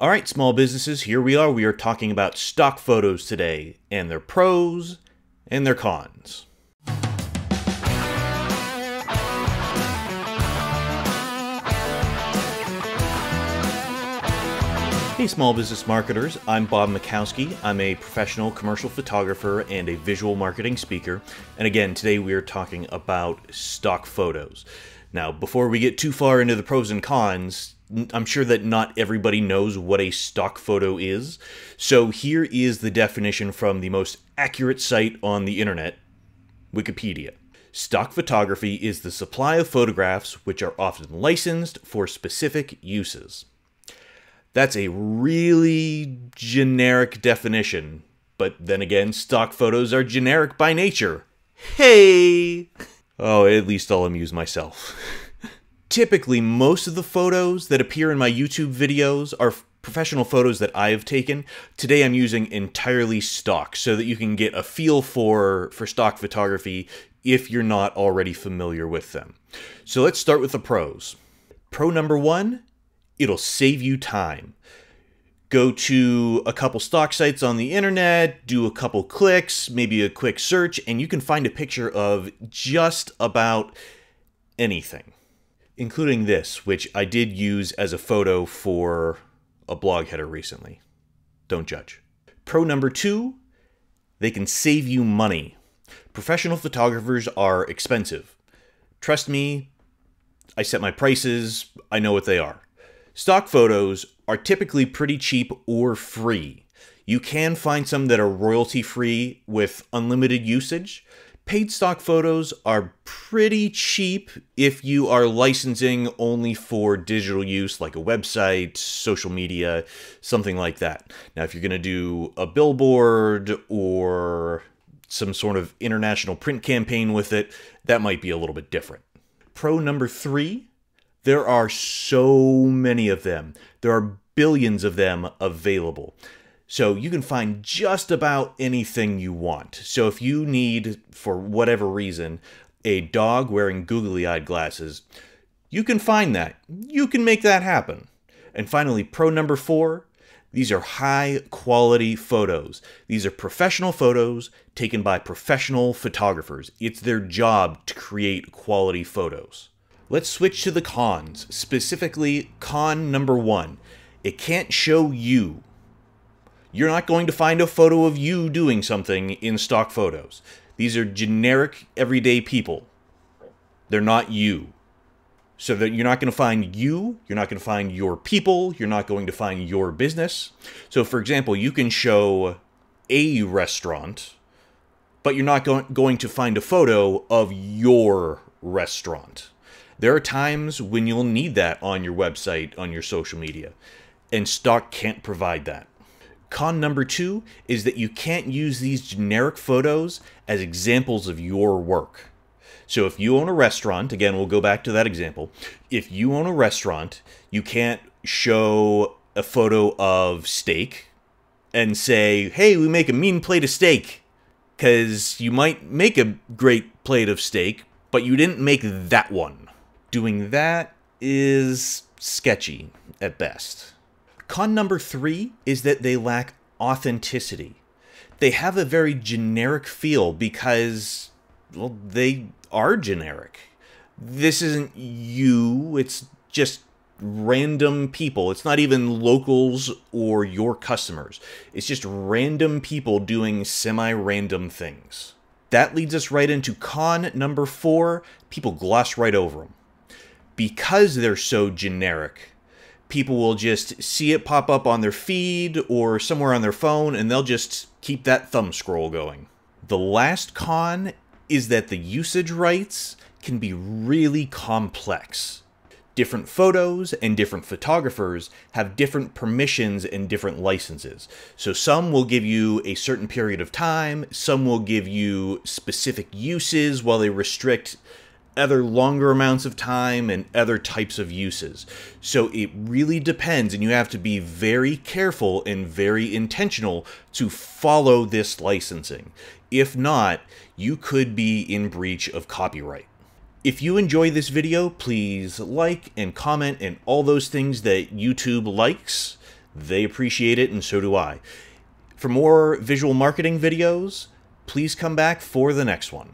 All right, small businesses, here we are. We are talking about stock photos today and their pros and their cons. Hey, small business marketers. I'm Bob Mikowski. I'm a professional commercial photographer and a visual marketing speaker. And again, today we are talking about stock photos. Now, before we get too far into the pros and cons, I'm sure that not everybody knows what a stock photo is. So here is the definition from the most accurate site on the internet, Wikipedia. Stock photography is the supply of photographs which are often licensed for specific uses. That's a really generic definition, but then again, stock photos are generic by nature. Hey! Oh, at least I'll amuse myself. typically most of the photos that appear in my YouTube videos are professional photos that I've taken. Today I'm using entirely stock so that you can get a feel for, for stock photography if you're not already familiar with them. So let's start with the pros. Pro number one, it'll save you time. Go to a couple stock sites on the internet, do a couple clicks, maybe a quick search, and you can find a picture of just about anything including this, which I did use as a photo for a blog header recently. Don't judge. Pro number two, they can save you money. Professional photographers are expensive. Trust me, I set my prices, I know what they are. Stock photos are typically pretty cheap or free. You can find some that are royalty free with unlimited usage. Paid stock photos are pretty cheap if you are licensing only for digital use, like a website, social media, something like that. Now, if you're going to do a billboard or some sort of international print campaign with it, that might be a little bit different. Pro number three there are so many of them. There are billions of them available. So you can find just about anything you want. So if you need, for whatever reason, a dog wearing googly eyed glasses, you can find that. You can make that happen. And finally, pro number four these are high quality photos. These are professional photos taken by professional photographers. It's their job to create quality photos. Let's switch to the cons, specifically con number one. It can't show you you're not going to find a photo of you doing something in stock photos. These are generic, everyday people. They're not you. So that you're not going to find you, you're not going to find your people, you're not going to find your business. So, for example, you can show a restaurant, but you're not go- going to find a photo of your restaurant. There are times when you'll need that on your website, on your social media, and stock can't provide that. Con number two is that you can't use these generic photos as examples of your work. So if you own a restaurant, again, we'll go back to that example. If you own a restaurant, you can't show a photo of steak and say, hey, we make a mean plate of steak. Because you might make a great plate of steak, but you didn't make that one. Doing that is sketchy at best. Con number three is that they lack authenticity. They have a very generic feel because, well, they are generic. This isn't you, it's just random people. It's not even locals or your customers. It's just random people doing semi random things. That leads us right into con number four people gloss right over them. Because they're so generic, people will just see it pop up on their feed or somewhere on their phone and they'll just keep that thumb scroll going. The last con is that the usage rights can be really complex. Different photos and different photographers have different permissions and different licenses. So some will give you a certain period of time, some will give you specific uses while they restrict other longer amounts of time and other types of uses. So it really depends, and you have to be very careful and very intentional to follow this licensing. If not, you could be in breach of copyright. If you enjoy this video, please like and comment and all those things that YouTube likes. They appreciate it, and so do I. For more visual marketing videos, please come back for the next one.